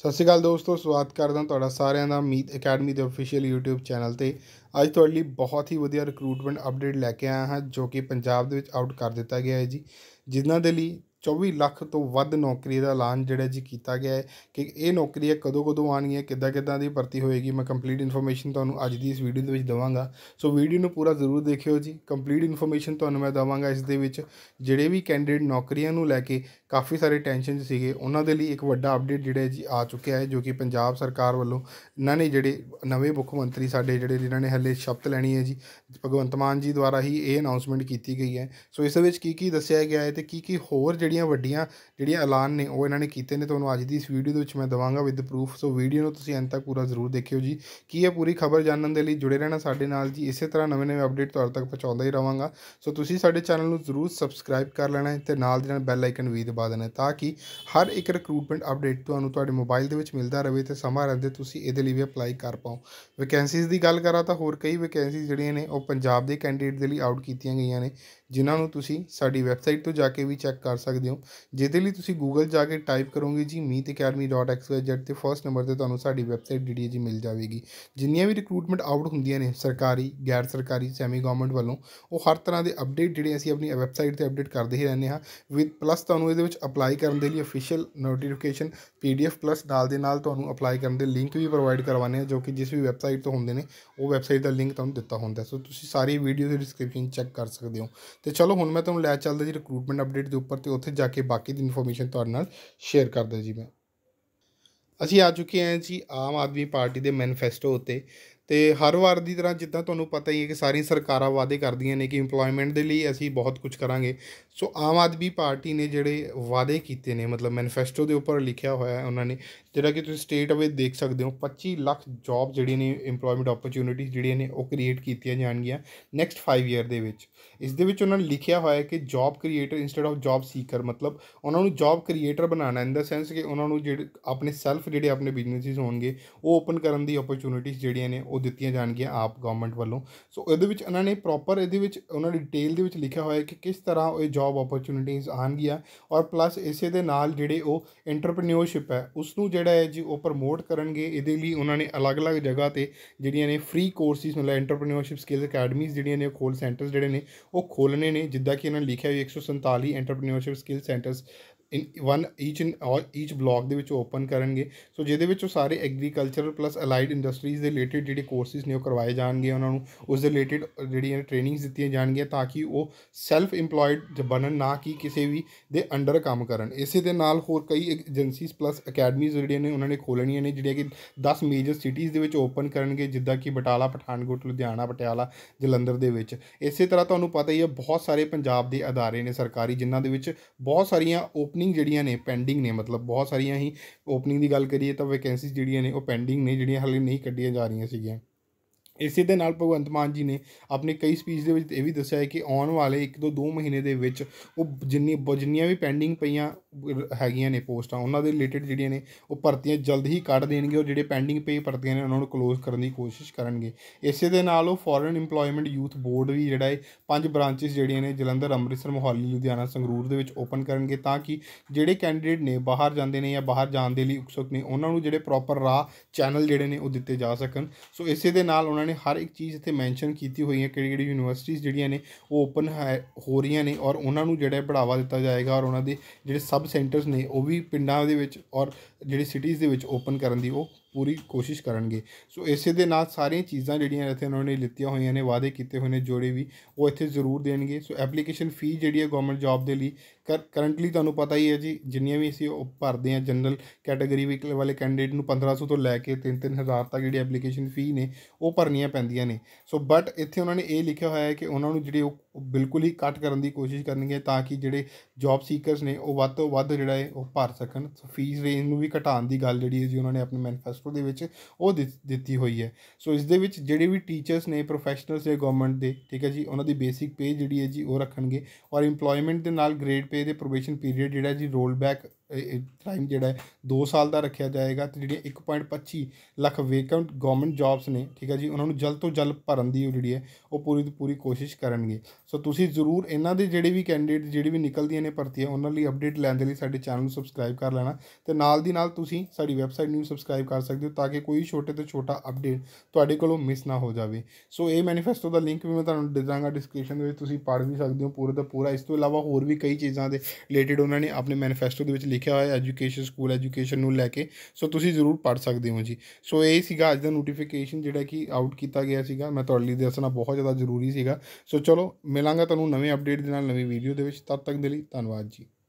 ਸਤਿ ਸ਼੍ਰੀ ਅਕਾਲ ਦੋਸਤੋ ਸਵਾਗਤ ਕਰਦਾ ਤੁਹਾਡਾ ਸਾਰਿਆਂ ਦਾ ਮੀਤ ਅਕੈਡਮੀ ਦੇ ਅਫੀਸ਼ੀਅਲ YouTube ਚੈਨਲ ਤੇ ਅੱਜ ਤੁਹਾਡੇ ਲਈ ਬਹੁਤ ਹੀ ਵਧੀਆ ਰਿਕਰੂਟਮੈਂਟ ਅਪਡੇਟ ਲੈ ਕੇ ਆਇਆ ਹਾਂ ਜੋ ਕਿ ਪੰਜਾਬ ਦੇ ਵਿੱਚ ਆਊਟ ਕਰ ਦਿੱਤਾ ਗਿਆ ਹੈ ਜੀ ਜਿਨ੍ਹਾਂ ਦੇ ਲਈ 24 ਲੱਖ ਤੋਂ ਵੱਧ ਨੌਕਰੀ ਦਾ ਐਲਾਨ ਜਿਹੜਾ ਜੀ ਕੀਤਾ ਗਿਆ ਹੈ ਕਿ ਇਹ ਨੌਕਰੀਆਂ ਕਦੋਂ-ਕਦੋਂ ਹੈ ਕਿੱਦਾਂ-ਕਿੱਦਾਂ ਦੀ ਭਰਤੀ ਹੋਏਗੀ ਮੈਂ ਕੰਪਲੀਟ ਇਨਫੋਰਮੇਸ਼ਨ ਤੁਹਾਨੂੰ ਅੱਜ ਦੀ ਇਸ ਵੀਡੀਓ ਦੇ ਵਿੱਚ ਦਵਾਂਗਾ ਸੋ ਵੀਡੀਓ ਨੂੰ ਪੂਰਾ ਜ਼ਰੂਰ ਦੇਖਿਓ ਜੀ ਕੰਪਲੀਟ ਇਨਫੋਰਮੇਸ਼ਨ ਤੁਹਾਨੂੰ ਮੈਂ ਦਵਾਂਗਾ ਇਸ ਦੇ ਵਿੱਚ ਜਿਹੜੇ ਵੀ ਕੈਂਡੀਡੇਟ ਨੌਕਰੀਆਂ ਨੂੰ ਲੈ ਕੇ ਕਾਫੀ ਸਾਰੇ ਟੈਨਸ਼ਨ ਸੀਗੇ ਉਹਨਾਂ ਦੇ ਲਈ ਇੱਕ ਵੱਡਾ ਅਪਡੇਟ ਜਿਹੜਾ ਜੀ ਆ ਚੁੱਕਿਆ ਹੈ ਜੋ ਕਿ ਪੰਜਾਬ ਸਰਕਾਰ ਵੱਲੋਂ ਇਹਨਾਂ ਨੇ ਜਿਹੜੇ ਨਵੇਂ ਮੁੱਖ ਮੰਤਰੀ ਸਾਡੇ ਜਿਹੜੇ ਜਿਨ੍ਹਾਂ ਨੇ ਹੱਲੇ ਸ਼ਪਤ ਲੈਣੀ ਹੈ ਜੀ ਭਗਵੰਤ ਮਾਨ ਜੀ ਦੁਆਰਾ ਹੀ ਇਹ ਅਨਾਉਂਸਮੈਂਟ ਕੀਤੀ ਗਈ ਹੈ ਸੋ ਇਸ ਵਿੱਚ ਕੀ ਕੀ ਦੱਸਿਆ ਗਿਆ ਹੈ ਤੇ ਕੀ ਕੀ ਹੋਰ ਜਿਹੜੀਆਂ ਵੱਡੀਆਂ ਜਿਹੜੀਆਂ ਐਲਾਨ ਨੇ ਉਹ ਇਹਨਾਂ ਨੇ ਕੀਤੇ ਨੇ ਤੁਹਾਨੂੰ ਅੱਜ ਦੀ ਇਸ ਵੀਡੀਓ ਦੇ ਵਿੱਚ ਮੈਂ ਦਵਾਂਗਾ ਵਿਦ ਪ੍ਰੂਫ ਸੋ ਵੀਡੀਓ ਨੂੰ ਤੁਸੀਂ ਅੰਤ ਤੱਕ ਪੂਰਾ ਜ਼ਰੂਰ ਦੇਖਿਓ ਜੀ ਕੀ ਹੈ ਪੂਰੀ ਖਬਰ ਜਾਣਨ ਦੇ ਲਈ ਜੁੜੇ ਰਹਿਣਾ ਸਾਡੇ ਨਾਲ ਜੀ ਇਸੇ ਤਰ੍ਹਾਂ ਨਵੇਂ-ਨਵੇਂ ਅਪਡੇਟ ਤੁਹਾਡੇ ਤੱਕ ਪਹੁੰਚਾਉਂਦਾ ਹੀ ਰਵਾਂਗਾ ਸੋ ਤੁਸੀਂ ਸਾਡੇ ਚੈਨਲ ਨੂੰ ਜ਼ਰੂਰ ਸਬਸਕ੍ਰਾਈਬ ਕਰ ਲੈਣਾ ਤੇ ਨਾਲ ਦੇ ਨਾਲ ਬੈਲ ਆਈਕਨ ਵੀ ਕਰਵਾ ਦੇਣਾ ਤਾਂ ਕਿ ਹਰ ਇੱਕ ਰਿਕਰੂਟਮੈਂਟ ਅਪਡੇਟ ਤੁਹਾਨੂੰ ਤੁਹਾਡੇ ਮੋਬਾਈਲ ਦੇ ਵਿੱਚ ਮਿਲਦਾ ਰਹੇ ਤੇ ਸਮਾਂ ਰਹਿੰਦੇ ਤੁਸੀਂ ਇਹਦੇ ਲਈ ਵੀ ਅਪਲਾਈ ਕਰ ਪਾਓ ਵੈਕੈਂਸੀਜ਼ ਦੀ ਗੱਲ ਕਰਾਂ ਤਾਂ ਹੋਰ ਕਈ ਵੈਕੈਂਸੀਜ਼ ਜਿਹੜੀਆਂ ਨੇ ਉਹ ਪੰਜਾਬ ਦੇ ਕੈਂਡੀਡੇਟ ਦੇ ਲਈ ਆਊਟ ਕੀਤੀਆਂ ਗਈਆਂ ਨੇ ਜਿਨ੍ਹਾਂ ਨੂੰ ਤੁਸੀਂ ਸਾਡੀ ਵੈਬਸਾਈਟ ਤੋਂ ਜਾ ਕੇ ਵੀ ਚੈੱਕ ਕਰ ਸਕਦੇ ਹੋ ਜਿਹਦੇ ਲਈ ਤੁਸੀਂ ਗੂਗਲ ਜਾ ਕੇ ਟਾਈਪ ਕਰੋਗੇ ਜੀ meetacademy.xyz ਤੇ ਫਰਸਟ ਨੰਬਰ ਤੇ ਤੁਹਾਨੂੰ ਸਾਡੀ ਵੈਬਸਾਈਟ ਜਿਹੜੀ ਜੀ ਮਿਲ ਜਾਵੇਗੀ ਜਿੰਨੀਆਂ ਵੀ ਰਿਕਰੂਟਮੈਂਟ ਆਊਟ ਹੁੰਦੀਆਂ ਨੇ ਸਰਕਾਰੀ ਗੈਰ ਸਰਕਾਰੀ ਸੈਮੀ ਗਵਰਨਮੈਂਟ ਵੱਲੋਂ ਉਹ ਹਰ ਤਰ੍ਹਾਂ ਦੇ ਅਪਡੇਟ ਜਿਹੜੇ ਅਸੀਂ ਆਪਣੀ ਵੈਬਸਾਈਟ ਤੇ ਅਪਡੇਟ ਕਰਦੇ ਹੀ ਰਹਿੰਦੇ ਹਾਂ ਵਿਦ ਪਲੱਸ ਤੁਹਾਨੂੰ ਇਹਦੇ ਵਿੱਚ ਅਪਲਾਈ ਕਰਨ ਦੇ ਲਈ ਅਫੀਸ਼ੀਅਲ ਨੋਟੀਫਿਕੇਸ਼ਨ ਪੀਡੀਐਫ ਪਲੱਸ ਨਾਲ ਦੇ ਨਾਲ ਤੁਹਾਨੂੰ ਅਪਲਾਈ ਕਰਨ ਦੇ ਲਿੰਕ ਵੀ ਪ੍ਰੋਵਾਈਡ ਕਰਵਾਣੇ ਆ ਜੋ ਕਿ ਜਿਸ ਵੀ ਵੈਬਸਾਈਟ ਤੋਂ ਹੁੰਦੇ ਨੇ ਉਹ ਵੈਬਸਾਈਟ ਦਾ ਲਿੰਕ ਤੁਹਾਨੂੰ ਦਿੱਤਾ ਹੁੰਦਾ ਸੋ ਤੁਸੀਂ ਸਾਰੀ ਵੀਡੀਓ ਦੀ ਡਿਸਕ੍ਰਿਪਸ਼ਨ ਚੈੱਕ ਕਰ ਸਕਦੇ ਹੋ ਤੇ ਚਲੋ ਹੁਣ ਮੈਂ ਤੁਹਾਨੂੰ ਲੈ ਚੱਲਦਾ ਜੀ ਰਿਕਰੂਟਮੈਂਟ ਅਪਡੇਟ ਦੇ ਉੱਪਰ ਤੇ ਉੱਥੇ ਜਾ ਕੇ ਬਾਕੀ ਦੀ ਇਨਫੋਰਮੇਸ਼ਨ ਤੁਹਾਡੇ ਨਾਲ ਸ਼ੇਅਰ ਕਰਦਾ ਜੀ ਮੈਂ ਅਸੀਂ ਆ ਚੁੱਕੇ ਹਾਂ ਜੀ ਆਮ ਆਦਮੀ ਪਾਰਟੀ ਦੇ ਮੈਨੀਫੈਸਟੋ ਉੱਤੇ ਤੇ ਹਰ ਵਾਰ ਦੀ ਤਰ੍ਹਾਂ ਜਿੱਦਾਂ ਤੁਹਾਨੂੰ ਪਤਾ ਹੀ ਹੈ ਕਿ ਸਾਰੀਆਂ ਸਰਕਾਰਾਂ ਵਾਅਦੇ ਕਰਦੀਆਂ ਨੇ ਕਿ ਇੰਪਲੋਇਮੈਂਟ ਦੇ ਲਈ ਅਸੀਂ ਬਹੁਤ ਕੁਝ ਕਰਾਂਗੇ ਸੋ ਆਮ ਆਦਮੀ ਪਾਰਟੀ ਨੇ ਜਿਹੜੇ ਵਾਅਦੇ ਕੀਤੇ ਨੇ ਮਤਲਬ ਮੈਨੀਫੈਸਟੋ ਦੇ ਉੱਪਰ ਲਿਖਿਆ ਹੋਇਆ ਹੈ ਉਹਨਾਂ ਨੇ ਜਿਹੜਾ ਕਿ ਤੁਸੀਂ ਸਟੇਟ ਅਵੇ ਦੇਖ ਸਕਦੇ ਹੋ 25 ਲੱਖ ਜੌਬ ਜਿਹੜੀਆਂ ਨੇ ਇੰਪਲੋਇਮੈਂਟ ਓਪਰਚ्युनिटीज ਜਿਹੜੀਆਂ ਨੇ ਉਹ ਕ੍ਰੀਏਟ ਕੀਤੀਆਂ ਜਾਣਗੀਆਂ ਨੈਕਸਟ 5 ਇਅਰ ਦੇ ਵਿੱਚ ਇਸ ਦੇ ਵਿੱਚ ਉਹਨਾਂ ਨੇ ਲਿਖਿਆ ਹੋਇਆ ਹੈ ਕਿ job creator instead of job seeker ਮਤਲਬ ਉਹਨਾਂ ਨੂੰ ਜੌਬ ਕ੍ਰੀਏਟਰ ਬਣਾਉਣਾ ਇਨ ਦਾ ਸੈਂਸ ਕਿ ਉਹਨਾਂ ਨੂੰ ਜਿਹੜੇ ਆਪਣੇ ਸੈਲਫ ਜਿਹੜੇ ਆਪਣੇ ਬਿਜ਼ਨੈਸਿਸ ਹੋਣਗੇ ਉਹ ਓਪਨ ਕਰਨ ਦੀ ਓਪਰਚੁਨਿਟੀਜ਼ ਜਿਹੜੀਆਂ ਨੇ ਉਹ ਉਹ ਦਿੱਤੀਆਂ ਜਾਣਗੀਆਂ ਆਪ ਗਵਰਨਮੈਂਟ ਵੱਲੋਂ ਸੋ ਇਹਦੇ ਵਿੱਚ ਉਹਨਾਂ ਨੇ ਪ੍ਰੋਪਰ ਇਹਦੇ ਵਿੱਚ ਉਹਨਾਂ ਦੀ ਡਿਟੇਲ ਦੇ ਵਿੱਚ ਲਿਖਿਆ ਹੋਇਆ ਹੈ ਕਿ ਕਿਸ ਤਰ੍ਹਾਂ ਇਹ ਜੌਬ ਓਪਰਚ्युनिटीज ਆਣਗੀਆਂ ਔਰ ਪਲੱਸ ਇਸੇ ਦੇ ਨਾਲ ਜਿਹੜੇ ਉਹ ਐਂਟਰਪ੍ਰੀਨਿਓਰਸ਼ਿਪ ਹੈ ਉਸ ਨੂੰ ਜਿਹੜਾ ਹੈ ਜੀ ਉਹ ਪ੍ਰਮੋਟ ਕਰਨਗੇ ਇਹਦੇ ਲਈ ਉਹਨਾਂ ਨੇ ਅਲੱਗ-ਅਲੱਗ ਜਗ੍ਹਾ ਤੇ ਜਿਹੜੀਆਂ ਨੇ ਫ੍ਰੀ ਕੋਰਸਿਸ ਮਤਲਬ ਐਂਟਰਪ੍ਰੀਨਿਓਰਸ਼ਿਪ ਸਕਿੱਲ ਅਕੈਡਮੀਜ਼ ਜਿਹੜੀਆਂ ਨੇ ਖੋਲ ਸੈਂਟਰਸ ਜਿਹੜੇ ਨੇ ਉਹ ਖੋਲਣੇ ਨੇ ਜਿੱਦਾਂ ਕਿ ਇਹਨਾਂ ਲਿਖਿਆ ਹੋਇਆ 147 entrepreneurship skill centres in one each in each block ਦੇ ਵਿੱਚ ਓਪਨ ਕਰਨਗੇ ਸੋ ਜਿਹਦੇ ਵਿੱਚ ਉਹ ਸਾਰੇ ਐਗਰੀਕਲਚਰ ਪਲੱਸ ਅਲਾਈਡ ਇੰਡਸਟਰੀਜ਼ ਦੇ ਰਿਲੇਟਡ ਜਿਹੜੇ ਕੋਰਸਿਸ ਨੇ ਉਹ ਕਰਵਾਏ ਜਾਣਗੇ ਉਹਨਾਂ ਨੂੰ ਉਸ ਦੇ ਰਿਲੇਟਡ ਜਿਹੜੀਆਂ ਟ੍ਰੇਨਿੰਗਸ ਦਿੱਤੀਆਂ ਜਾਣਗੀਆਂ ਤਾਂ ਕਿ ਉਹ ਸੈਲਫ ਏਮਪਲੋਇਡ ਬਣਨ ਨਾ ਕਿ ਕਿਸੇ ਵੀ ਦੇ ਅੰਡਰ ਕੰਮ ਕਰਨ ਇਸੇ ਦੇ ਨਾਲ ਹੋਰ ਕਈ ਏਜੰਸੀਜ਼ ਪਲੱਸ ਅਕੈਡਮੀਜ਼ ਜਿਹੜੀਆਂ ਨੇ ਉਹਨਾਂ ਨੇ ਖੋਲਣੀਆਂ ਨੇ ਜਿਹੜੀਆਂ ਕਿ 10 ਮੇਜਰ ਸਿਟੀਜ਼ ਦੇ ਵਿੱਚ ਓਪਨ ਕਰਨਗੇ ਜਿੱਦਾਂ ਕਿ ਬਟਾਲਾ ਪਠਾਨਕੋਟ ਲੁਧਿਆਣਾ ਪਟਿਆਲਾ ਜਲੰਧਰ ਦੇ ਵਿੱਚ ਇਸੇ ਤਰ੍ਹਾਂ ਤੁਹਾਨੂੰ ਪਤਾ ਹੀ ਹੈ ਬਹੁਤ ਸਾਰੇ ਪੰਜਾਬ ਦੇ ਅਦਾਰੇ ਨੇ ਸਰਕਾਰੀ ਜਿਨ੍ਹਾਂ ਦੇ ਵਿੱਚ ਬਹੁਤ ਸਾਰੀਆਂ ਓਪਨ ਓਪਨਿੰਗ ਜਿਹੜੀਆਂ ਨੇ ਪੈਂਡਿੰਗ ਨੇ ਮਤਲਬ ਬਹੁਤ ਸਾਰੀਆਂ ਹੀ ਓਪਨਿੰਗ ਦੀ ਗੱਲ ਕਰੀਏ ਤਾਂ ਵੈਕੈਂਸੀਜ਼ ਜਿਹੜੀਆਂ ਨੇ ਉਹ ਪੈਂਡਿੰਗ ਨੇ ਜਿਹੜੀਆਂ ਹਾਲੇ ਨਹੀਂ ਕੱਢੀਆਂ ਜਾ ਰਹੀਆਂ ਸੀਗੀਆਂ ਇਸੇ ਦੇ ਨਾਲ ਭਗਵੰਤ ਮਾਨ ਜੀ ਨੇ ਆਪਣੇ ਕਈ ਸਪੀਚ ਦੇ ਵਿੱਚ ਇਹ ਵੀ ਦੱਸਿਆ ਹੈ ਕਿ ਆਉਣ ਵਾਲੇ 1 ਤੋਂ 2 ਮਹੀਨੇ ਦੇ ਵਿੱਚ ਉਹ ਜਿੰਨੀ ਜਿੰਨੀਆਂ ਵੀ ਪੈਂਡਿੰਗ ਪਈਆਂ ਹੈਗੀਆਂ ਨੇ ਪੋਸਟਾਂ ਉਹਨਾਂ ਦੇ ਰਿਲੇਟਡ ਜਿਹੜੀਆਂ ਨੇ ਉਹ ਭਰਤੀਆਂ ਜਲਦ ਹੀ ਕੱਢ ਦੇਣਗੇ ਉਹ ਜਿਹੜੇ ਪੈਂਡਿੰਗ ਪੇ ਭਰਤੀਆਂ ਨੇ ਉਹਨਾਂ ਨੂੰ ਕਲੋਜ਼ ਕਰਨ ਦੀ ਕੋਸ਼ਿਸ਼ ਕਰਨਗੇ ਇਸੇ ਦੇ ਨਾਲ ਉਹ ਫੋਰਨ ਏਮਪਲੋਇਮੈਂਟ ਯੂਥ ਬੋਰਡ ਵੀ ਜਿਹੜਾ ਹੈ ਪੰਜ ਬ੍ਰਾਂਚਸ ਜਿਹੜੀਆਂ ਨੇ ਜਲੰਧਰ ਅੰਮ੍ਰਿਤਸਰ ਮੋਹਾਲੀ ਲੁਧਿਆਣਾ ਸੰਗਰੂਰ ਦੇ ਵਿੱਚ ਓਪਨ ਕਰਨਗੇ ਤਾਂ ਕਿ ਜਿਹੜੇ ਕੈਂਡੀਡੇਟ ਨੇ ਬਾਹਰ ਜਾਂਦੇ ਨੇ ਜਾਂ ਬਾਹਰ ਜਾਣ ਦੇ ਲਈ ਉਕਸੁਕ ਨੇ ਉਹਨਾਂ ਨੂੰ ਜਿਹੜੇ ਪ੍ਰੋਪਰ ਰਾਹ ਚੈਨਲ ਜਿਹੜੇ ਨੇ ਉਹ ਦਿੱਤੇ ਜਾ ਸਕਣ ਸੋ ਇਸੇ ਦੇ ਨਾਲ ਉਹਨਾਂ ਨੇ ਹਰ ਇੱਕ ਚੀਜ਼ ਇੱਥੇ ਮੈਂਸ਼ਨ ਕੀਤੀ ਹੋਈ ਹੈ ਕਿਹੜੀ ਕਿਹੜੀ ਯੂਨੀਵਰਸਿਟੀਆਂ ਜਿਹੜੀਆਂ ਨੇ ਉਹ ਓਪਨ ਹੋ ਰਹੀਆਂ ਨੇ ਔਰ ਉਹਨਾਂ ਨੂੰ ਜਿਹੜਾ ਬੜਾਵਾ ਦਿੱਤਾ ਜਾਏਗਾ ਔਰ ਉਹਨਾਂ ਦੇ ਜਿਹੜੇ ਸਬ ਸੈਂਟਰਸ ਨੇ ਉਹ ਵੀ ਪਿੰਡਾਂ ਦੇ ਵਿੱਚ ਔਰ ਜਿਹੜੀ ਸਿਟੀਜ਼ ਦੇ ਵਿੱਚ ਓਪਨ ਕਰਨ ਦੀ ਉਹ ਪੂਰੀ ਕੋਸ਼ਿਸ਼ ਕਰਨਗੇ ਸੋ ਇਸੇ ਦੇ ਨਾਲ ਸਾਰੀਆਂ ਚੀਜ਼ਾਂ ਜਿਹੜੀਆਂ ਇੱਥੇ ਉਹਨਾਂ ਨੇ ਲਿੱਤੀਆਂ ਹੋਈਆਂ ਨੇ ਵਾਅਦੇ ਕੀਤੇ ਹੋਏ ਨੇ ਜੋੜੇ ਵੀ ਉਹ ਇੱਥੇ ਜ਼ਰੂਰ ਦੇਣਗੇ ਸੋ ਐਪਲੀਕੇਸ਼ਨ ਫੀ ਜਿਹੜੀ ਹੈ ਗਵਰਨਮੈਂਟ ਜੌਬ ਦੇ ਲਈ ਕਰੰਟਲੀ ਤੁਹਾਨੂੰ ਪਤਾ ਹੀ ਹੈ ਜੀ ਜਿੰਨੀਆਂ ਵੀ ਅਸੀਂ ਉਹ ਭਰਦੇ ਆ ਜਨਰਲ ਕੈਟਾਗਰੀ ਵਿਕਲ ਵਾਲੇ ਕੈਂਡੀਡੇਟ ਨੂੰ 1500 ਤੋਂ ਲੈ ਕੇ 3-3000 ਤੱਕ ਜਿਹੜੀ ਐਪਲੀਕੇਸ਼ਨ ਫੀ ਨੇ ਉਹ ਭਰਨੀਆਂ ਪੈਂਦੀਆਂ ਨੇ ਸੋ ਬਟ ਇੱਥੇ ਉਹਨਾਂ ਨੇ ਇਹ ਲਿਖਿਆ ਹੋਇਆ ਹੈ ਕਿ ਉਹਨਾਂ ਨੂੰ ਜਿਹੜੀ ਉਹ ਬਿਲਕੁਲ ਹੀ ਕੱਟ ਕਰਨ ਦੀ ਕੋਸ਼ਿਸ਼ ਕਰਨਗੇ ਤਾਂ ਕਿ ਜਿਹੜੇ ਜੌਬ ਸੀਕਰਸ ਨੇ ਉਹ ਵੱਧ ਤੋਂ ਵੱਧ ਜਿਹੜਾ ਹੈ ਉਹ ਭਰ ਸਕਣ ਸੋ ਫੀਸ ਰੇਂਜ ਨੂੰ ਵੀ ਘਟਾਉਣ ਦੀ ਗੱਲ ਜਿਹੜੀ ਹੈ ਜੀ ਉਹਨਾਂ ਨੇ ਆਪਣੇ ਮੈਨੀਫੈਸਟੋ ਸਕੂਲ ਦੇ ਵਿੱਚ ਉਹ ਦਿੱਤੀ ਹੋਈ ਹੈ ਸੋ ਇਸ ਦੇ ਵਿੱਚ ਜਿਹੜੇ ਵੀ ਟੀਚਰਸ ਨੇ ਪ੍ਰੋਫੈਸ਼ਨਲਸ ਨੇ ਗਵਰਨਮੈਂਟ ਦੇ ਠੀਕ ਹੈ ਜੀ ਉਹਨਾਂ ਦੀ ਬੇਸਿਕ ਪੇ ਜਿਹੜੀ ਹੈ ਜੀ ਉਹ ਰੱਖਣਗੇ ਔਰ ਏਮਪਲੋਇਮੈਂਟ ਦੇ ਨਾਲ ਗ੍ਰੇਡ ਪੇ ਦੇ ਪ੍ਰੋਬੇਸ਼ਨ ਪੀਰੀਅਡ ਜਿਹੜਾ ਜੀ ਰੋਲ ਬੈਕ ਟਾਈਮ ਜਿਹੜਾ 2 ਸਾਲ ਦਾ ਰੱਖਿਆ ਜਾਏਗਾ ਤੇ ਜਿਹੜੀਆਂ 1.25 ਲੱਖ ਵੇਕੈਂਟ ਗਵਰਨਮੈਂਟ ਜੌਬਸ ਨੇ ਠੀਕ ਹੈ ਜੀ ਉਹਨਾਂ ਨੂੰ ਜਲਦ ਤੋਂ ਜਲਦ ਭਰਨ ਦੀ ਜਿਹੜੀ ਹੈ ਉਹ ਪੂਰੀ ਦੀ ਪੂਰੀ ਕੋਸ਼ਿਸ਼ ਕਰਨਗੇ ਸੋ ਤੁਸੀਂ ਜ਼ਰੂਰ ਇਹਨਾਂ ਦੇ ਜਿਹੜੇ ਵੀ ਕੈਂਡੀਡੇਟ ਜਿਹੜੇ ਵੀ ਨਿਕਲਦੀਆਂ ਨੇ ਭਰਤੀਆਂ ਉਹਨਾਂ ਲਈ ਅਪਡੇਟ ਲੈਣ ਦੇ ਲਈ ਸਾਡੇ ਚੈਨਲ ਨੂੰ ਸਬਸਕ੍ਰਾਈਬ ਕਰ ਲੈਣਾ ਤੇ ਨਾਲ ਦੀ ਨਾਲ ਤੁਸੀਂ ਸਾਡੀ ਵੈਬਸਾਈਟ ਨੂੰ ਸਬਸਕ੍ਰਾਈਬ ਕਰ ਸਕਦੇ ਹੋ ਤਾਂ ਕਿ ਕੋਈ ਛੋਟੇ ਤੋਂ ਛੋਟਾ ਅਪਡੇਟ ਤੁਹਾਡੇ ਕੋਲੋਂ ਮਿਸ ਨਾ ਹੋ ਜਾਵੇ ਸੋ ਇਹ ਮੈਨੀਫੈਸਟੋ ਦਾ ਲਿੰਕ ਵੀ ਮੈਂ ਤੁਹਾਨੂੰ ਦੇ ਦਾਂਗਾ ਡਿਸਕ੍ਰਿਪਸ਼ਨ ਦੇ ਵਿੱਚ ਤੁਸੀਂ ਪੜ੍ਹ ਵੀ ਸਕਦੇ ਹੋ ਪੂਰੇ ਦਾ ਪੂਰਾ ਇਸ ਤੋਂ ਇਲਾਵਾ ਹੋਰ ਵੀ ਕਈ ਚੀਜ਼ਾਂ ਦੇ ਰਿਲੇਟਡ ਉਹਨਾਂ ਨੇ ਆਪਣੇ ਮੈਨੀਫੈਸਟੋ ਦੇ ਵਿੱਚ ਲਿਖਿਆ ਹੋਇਆ ਐਜੂਕੇਸ਼ਨ ਸਕੂਲ ਐਜੂਕੇਸ਼ਨ ਨੂੰ ਲੈ ਕੇ ਸੋ ਤੁਸੀਂ ਜ਼ਰੂਰ ਪੜ੍ਹ ਸਕਦੇ ਹੋ ਜੀ ਸੋ ਇਹ ਸੀਗਾ ਅੱਜ ਦਾ ਨੋਟੀਫਿਕੇਸ਼ਨ ਜਿਹੜਾ ਕਿ ਆਊਟ ਕੀਤਾ ਗਿਆ ਸੀਗਾ ਮੈਂ ਤੁਹਾਡੇ ਲਈ ਦੱਸਣਾ ਬਹੁਤ ਜ਼ਿਆਦਾ ਜ਼ਰੂਰੀ ਸੀਗਾ ਸੋ ਚਲੋ ਮਿਲਾਂਗਾ ਤੁਹਾਨੂੰ ਨਵੇਂ ਅਪਡੇਟ ਦੇ ਨਾਲ ਨਵੀਂ ਵੀਡੀਓ ਦੇ ਵਿੱਚ ਤਦ ਤੱਕ ਦੇ ਲਈ ਧੰਨਵਾਦ ਜੀ